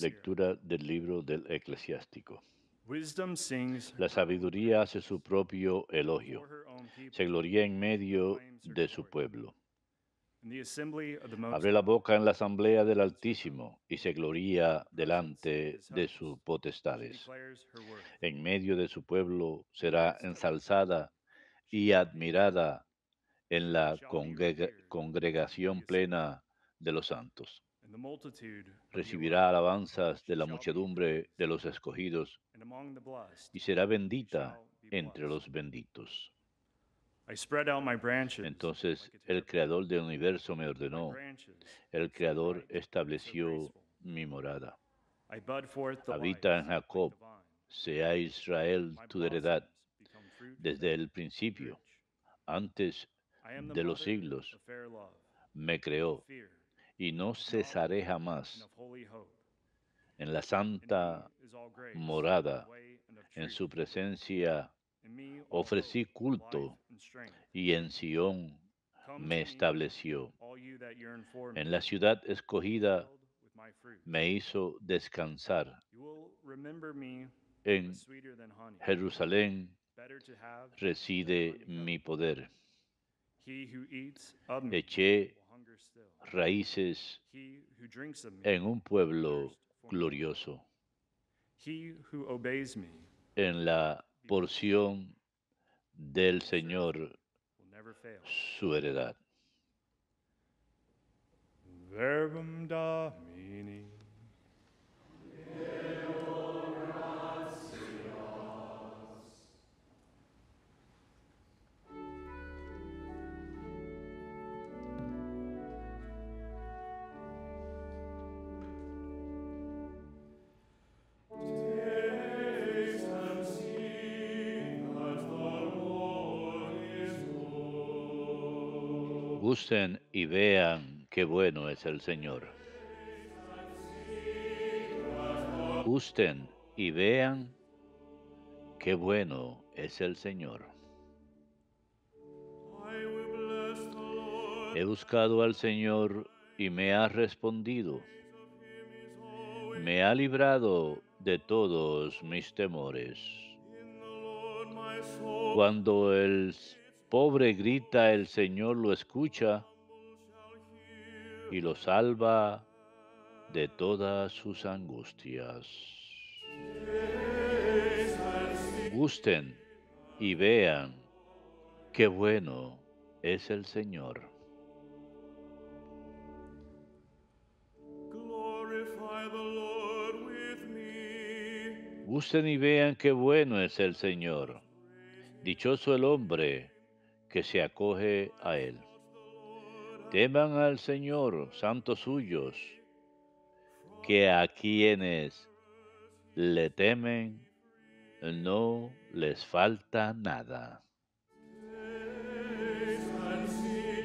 Lectura del libro del eclesiástico. La sabiduría hace su propio elogio. Se gloria en medio de su pueblo. Abre la boca en la asamblea del Altísimo y se gloría delante de sus potestades. En medio de su pueblo será ensalzada y admirada en la congregación plena de los santos recibirá alabanzas de la muchedumbre de los escogidos y será bendita entre los benditos. Entonces el creador del universo me ordenó, el creador estableció mi morada. Habita en Jacob, sea Israel tu heredad, desde el principio, antes de los siglos, me creó y no cesaré jamás en la santa morada, en su presencia ofrecí culto y en Sion me estableció. En la ciudad escogida me hizo descansar. En Jerusalén reside mi poder eché raíces en un pueblo glorioso, en la porción del Señor su heredad. Verbum gusten y vean qué bueno es el Señor. Gusten y vean qué bueno es el Señor. He buscado al Señor y me ha respondido. Me ha librado de todos mis temores. Cuando el pobre grita, el Señor lo escucha y lo salva de todas sus angustias. Gusten y vean qué bueno es el Señor. Gusten y vean qué bueno es el Señor. Dichoso el hombre que se acoge a Él. Teman al Señor, santos suyos, que a quienes le temen no les falta nada.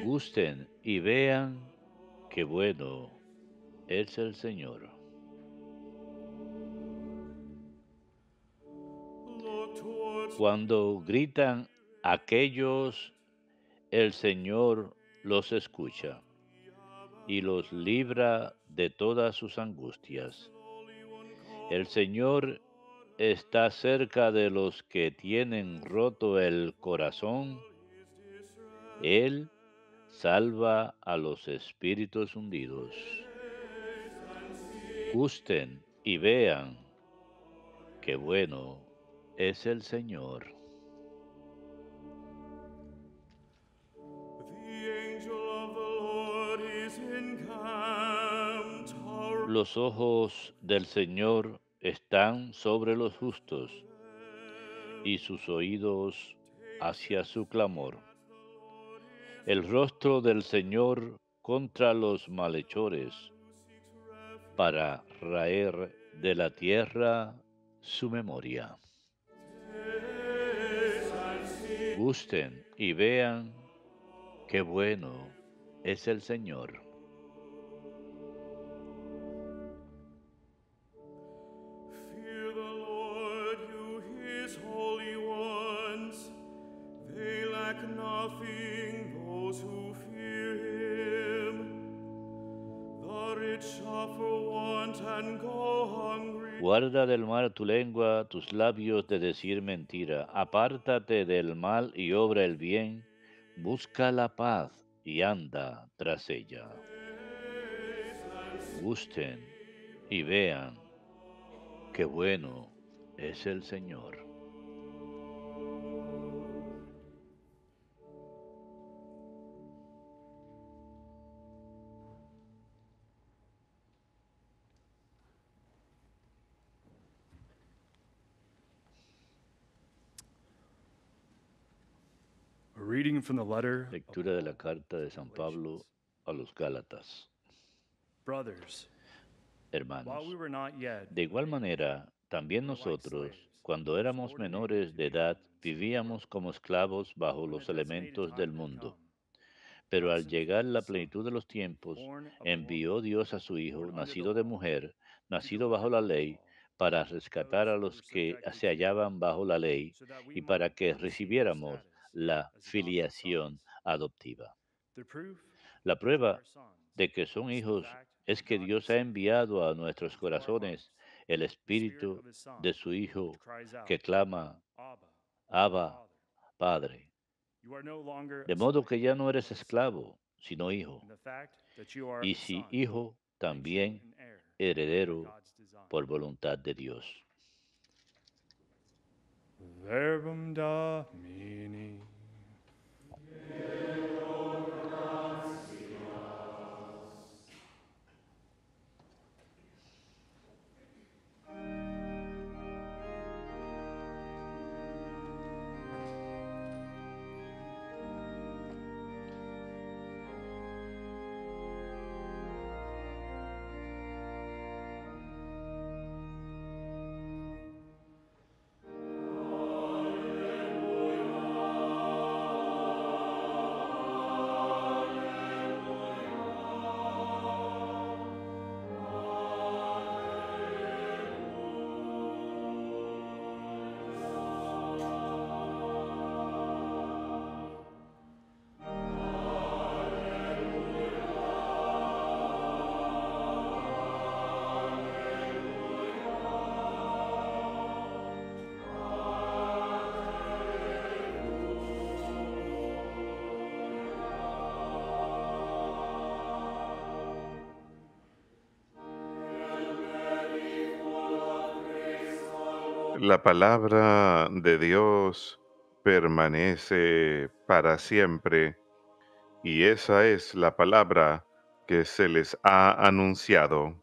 Gusten y vean qué bueno es el Señor. Cuando gritan aquellos el Señor los escucha y los libra de todas sus angustias. El Señor está cerca de los que tienen roto el corazón. Él salva a los espíritus hundidos. Gusten y vean qué bueno es el Señor. Los ojos del Señor están sobre los justos y sus oídos hacia su clamor. El rostro del Señor contra los malhechores para raer de la tierra su memoria. Gusten y vean qué bueno es el Señor. tu lengua, tus labios de decir mentira. Apártate del mal y obra el bien. Busca la paz y anda tras ella. Gusten y vean qué bueno es el Señor. Lectura de la carta de San Pablo a los Gálatas. Hermanos, de igual manera, también nosotros, cuando éramos menores de edad, vivíamos como esclavos bajo los elementos del mundo. Pero al llegar la plenitud de los tiempos, envió Dios a su Hijo, nacido de mujer, nacido bajo la ley, para rescatar a los que se hallaban bajo la ley y para que recibiéramos la filiación adoptiva. La prueba de que son hijos es que Dios ha enviado a nuestros corazones el espíritu de su Hijo que clama, Abba, Padre. De modo que ya no eres esclavo, sino hijo. Y si hijo, también heredero por voluntad de Dios. verbum Domini. La palabra de Dios permanece para siempre y esa es la palabra que se les ha anunciado.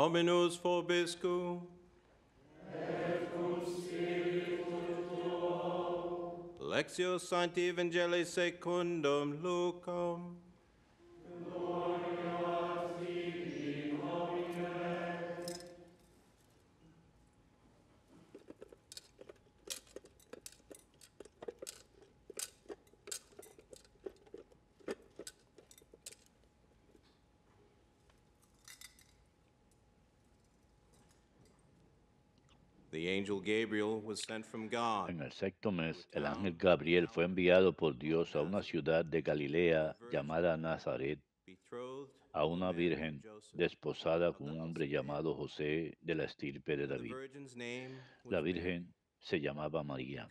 Dominus vobiscum. Lectio Sancti Evangelii Secundum Lucam. En el sexto mes, el ángel Gabriel fue enviado por Dios a una ciudad de Galilea llamada Nazaret, a una virgen desposada con un hombre llamado José de la estirpe de David. La virgen se llamaba María.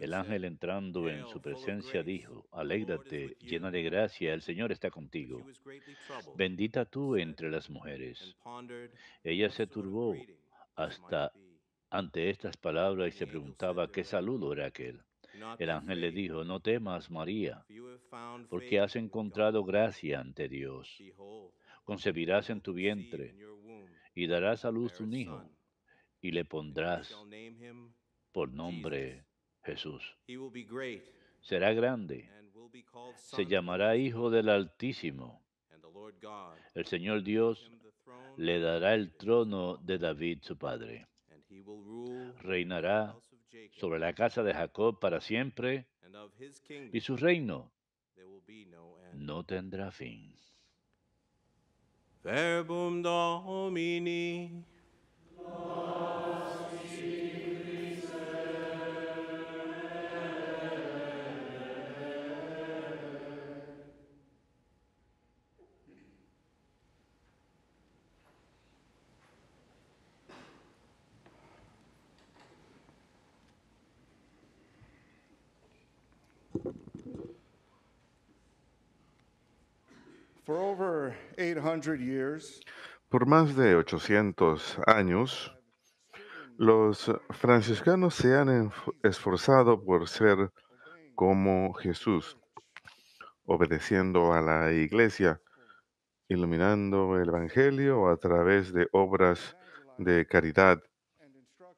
El ángel entrando en su presencia dijo, Alégrate, llena de gracia, el Señor está contigo. Bendita tú entre las mujeres. Ella se turbó hasta ante estas palabras y se preguntaba qué saludo era aquel. El ángel le dijo, no temas, María, porque has encontrado gracia ante Dios. Concebirás en tu vientre y darás a luz un hijo y le pondrás por nombre Jesús. Será grande, se llamará Hijo del Altísimo. El Señor Dios le dará el trono de David su padre reinará sobre la casa de Jacob para siempre y su reino no tendrá fin. Por más de 800 años, los franciscanos se han esforzado por ser como Jesús, obedeciendo a la iglesia, iluminando el Evangelio a través de obras de caridad,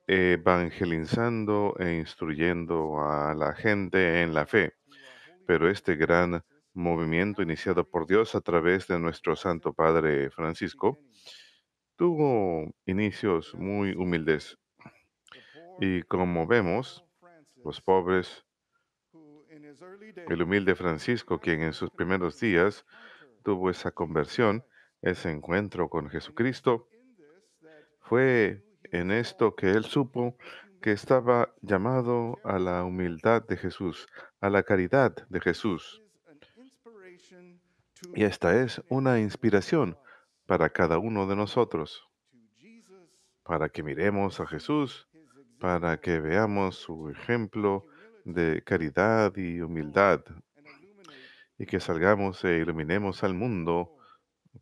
evangelizando e instruyendo a la gente en la fe. Pero este gran movimiento iniciado por Dios a través de nuestro Santo Padre Francisco tuvo inicios muy humildes. Y como vemos, los pobres, el humilde Francisco, quien en sus primeros días tuvo esa conversión, ese encuentro con Jesucristo, fue en esto que él supo que estaba llamado a la humildad de Jesús, a la caridad de Jesús. Y esta es una inspiración para cada uno de nosotros, para que miremos a Jesús, para que veamos su ejemplo de caridad y humildad, y que salgamos e iluminemos al mundo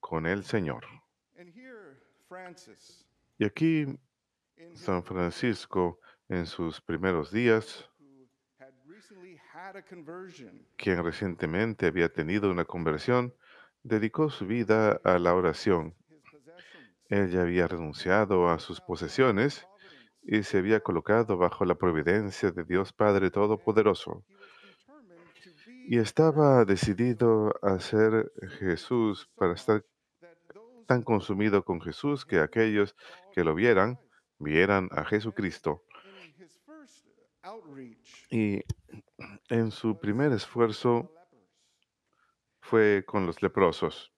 con el Señor. Y aquí San Francisco, en sus primeros días, quien recientemente había tenido una conversión, dedicó su vida a la oración. Él ya había renunciado a sus posesiones y se había colocado bajo la providencia de Dios Padre Todopoderoso. Y estaba decidido a ser Jesús para estar tan consumido con Jesús que aquellos que lo vieran, vieran a Jesucristo. Y en su primer esfuerzo fue con los leprosos.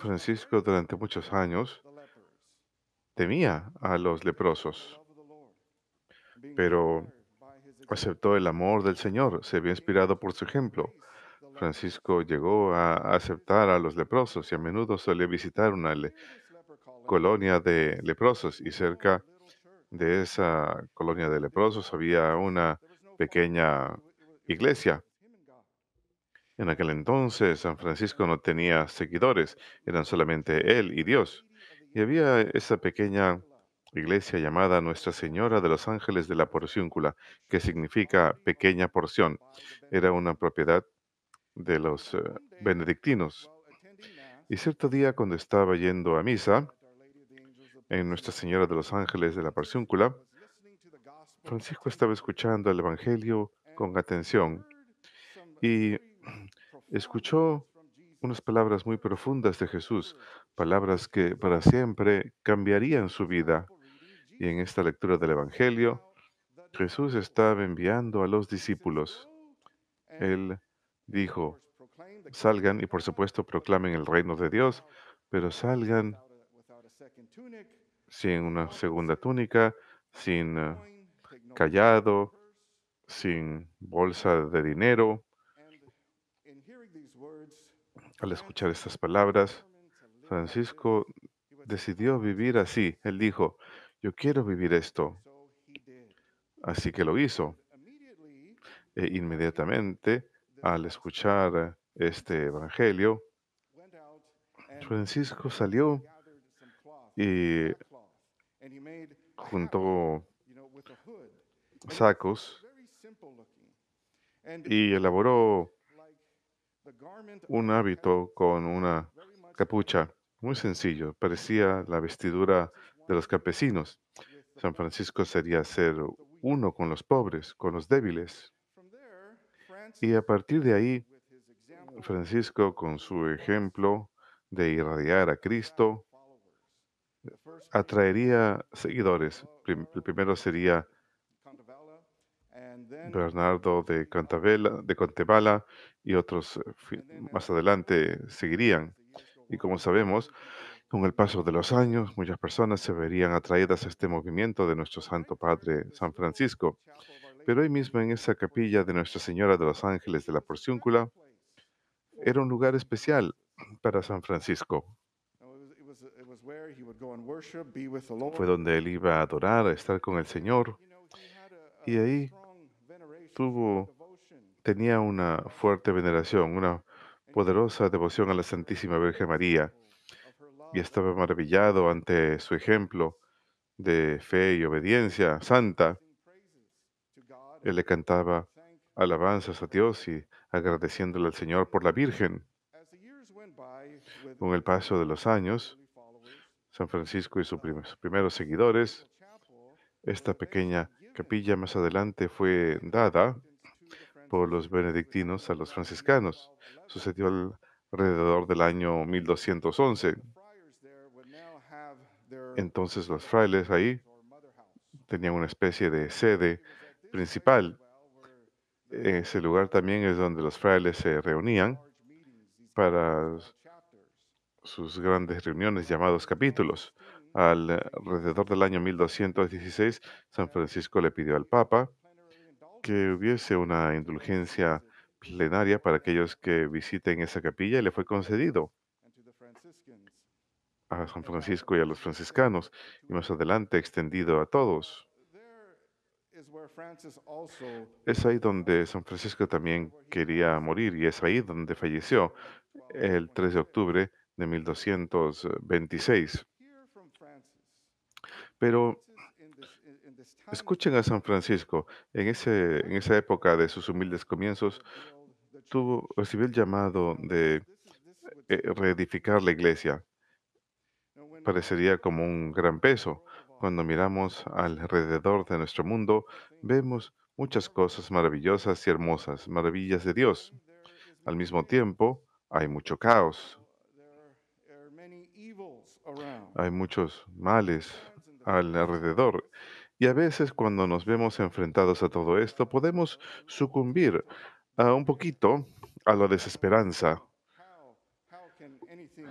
Francisco durante muchos años temía a los leprosos, pero aceptó el amor del Señor, se vio inspirado por su ejemplo. Francisco llegó a aceptar a los leprosos y a menudo solía visitar una colonia de leprosos y cerca de esa colonia de leprosos había una pequeña iglesia. En aquel entonces San Francisco no tenía seguidores, eran solamente él y Dios. Y había esa pequeña iglesia llamada Nuestra Señora de los Ángeles de la Porcióncula, que significa pequeña porción. Era una propiedad de los eh, benedictinos. Y cierto día, cuando estaba yendo a misa, en Nuestra Señora de los Ángeles de la Parsíncula, Francisco estaba escuchando el Evangelio con atención y escuchó unas palabras muy profundas de Jesús, palabras que para siempre cambiarían su vida. Y en esta lectura del Evangelio, Jesús estaba enviando a los discípulos. Él dijo, salgan y por supuesto proclamen el reino de Dios, pero salgan sin una uh, segunda túnica, sin uh, callado, sin bolsa de dinero. Al escuchar estas palabras, Francisco decidió vivir así. Él dijo, yo quiero vivir esto. Así que lo hizo. E inmediatamente, al escuchar este Evangelio, Francisco salió y juntó sacos y elaboró un hábito con una capucha muy sencillo, parecía la vestidura de los campesinos. San Francisco sería ser uno con los pobres, con los débiles. Y a partir de ahí, Francisco, con su ejemplo de irradiar a Cristo, atraería seguidores. El primero sería Bernardo de, Contebala y otros eh, más adelante seguirían. Y como sabemos, con el paso de los años, muchas personas se verían atraídas a este movimiento de nuestro Santo Padre San Francisco. Pero hoy mismo en esa capilla de Nuestra Señora de los Ángeles de la Porciúncula, era un lugar especial para San Francisco. Fue donde él iba a adorar, a estar con el Señor. Y ahí tuvo, tenía una fuerte veneración, una poderosa devoción a la Santísima Virgen María. Y estaba maravillado ante su ejemplo de fe y obediencia santa. Él le cantaba alabanzas a Dios y agradeciéndole al Señor por la Virgen. Con el paso de los años, San Francisco y sus primeros seguidores. Esta pequeña capilla más adelante fue dada por los benedictinos a los franciscanos. Sucedió alrededor del año 1211. Entonces los frailes ahí tenían una especie de sede principal. Ese lugar también es donde los frailes se reunían para sus grandes reuniones llamados capítulos. Eh, alrededor del año 1216, San Francisco le pidió al Papa que hubiese una indulgencia plenaria para aquellos que visiten esa capilla y le fue concedido a San Francisco y a los franciscanos y más adelante extendido a todos. Es ahí donde San Francisco también quería morir y es ahí donde falleció el 3 de octubre de 1226. Pero escuchen a San Francisco. En, ese, en esa época de sus humildes comienzos, tuvo, recibió el llamado de eh, reedificar la iglesia. Parecería como un gran peso. Cuando miramos alrededor de nuestro mundo, vemos muchas cosas maravillosas y hermosas, maravillas de Dios. Al mismo tiempo, hay mucho caos, hay muchos males alrededor. Y a veces cuando nos vemos enfrentados a todo esto, podemos sucumbir a un poquito a la desesperanza.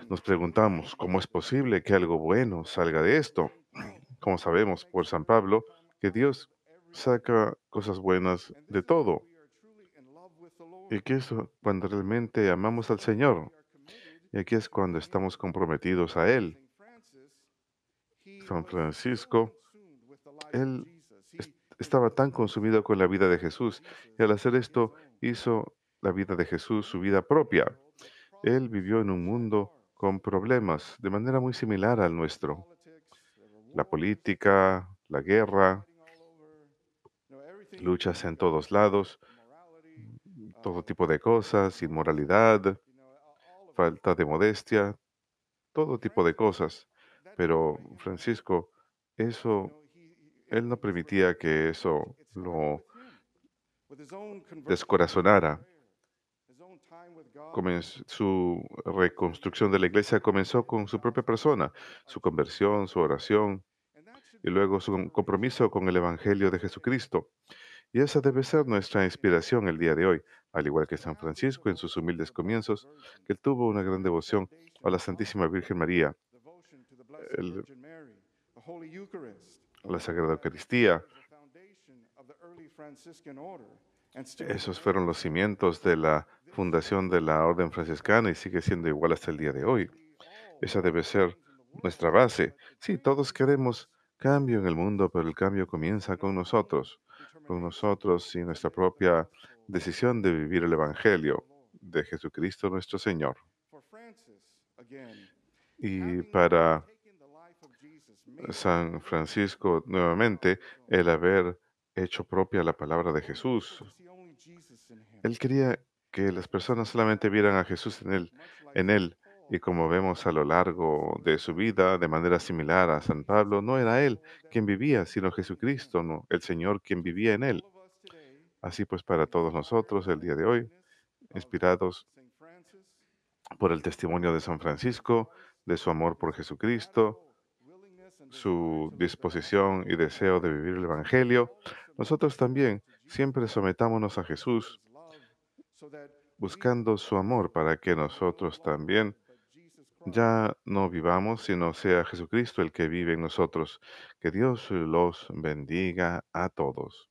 Nos preguntamos, ¿cómo es posible que algo bueno salga de esto? Como sabemos por San Pablo, que Dios saca cosas buenas de todo. Y que es cuando realmente amamos al Señor. Y aquí es cuando estamos comprometidos a Él. San Francisco, él estaba tan consumido con la vida de Jesús y al hacer esto hizo la vida de Jesús su vida propia. Él vivió en un mundo con problemas de manera muy similar al nuestro. La política, la guerra, luchas en todos lados, todo tipo de cosas, inmoralidad, falta de modestia, todo tipo de cosas. Pero Francisco, eso, él no permitía que eso lo descorazonara. su reconstrucción de la iglesia comenzó con su propia persona, su conversión, su oración y luego su compromiso con el Evangelio de Jesucristo. Y esa debe ser nuestra inspiración el día de hoy, al igual que San Francisco en sus humildes comienzos, que tuvo una gran devoción a la Santísima Virgen María la Sagrada Eucaristía. Esos fueron los cimientos de la fundación de la Orden Franciscana y sigue siendo igual hasta el día de hoy. Esa debe ser nuestra base. Sí, todos queremos cambio en el mundo, pero el cambio comienza con nosotros, con nosotros y nuestra propia decisión de vivir el Evangelio de Jesucristo nuestro Señor. Y para San Francisco nuevamente el haber hecho propia la palabra de Jesús. Él quería que las personas solamente vieran a Jesús en él, en él. Y como vemos a lo largo de su vida, de manera similar a San Pablo, no era él quien vivía, sino Jesucristo, el Señor quien vivía en él. Así pues, para todos nosotros el día de hoy, inspirados por el testimonio de San Francisco, de su amor por Jesucristo, su disposición y deseo de vivir el Evangelio, nosotros también siempre sometámonos a Jesús, buscando su amor para que nosotros también ya no vivamos, sino sea Jesucristo el que vive en nosotros. Que Dios los bendiga a todos.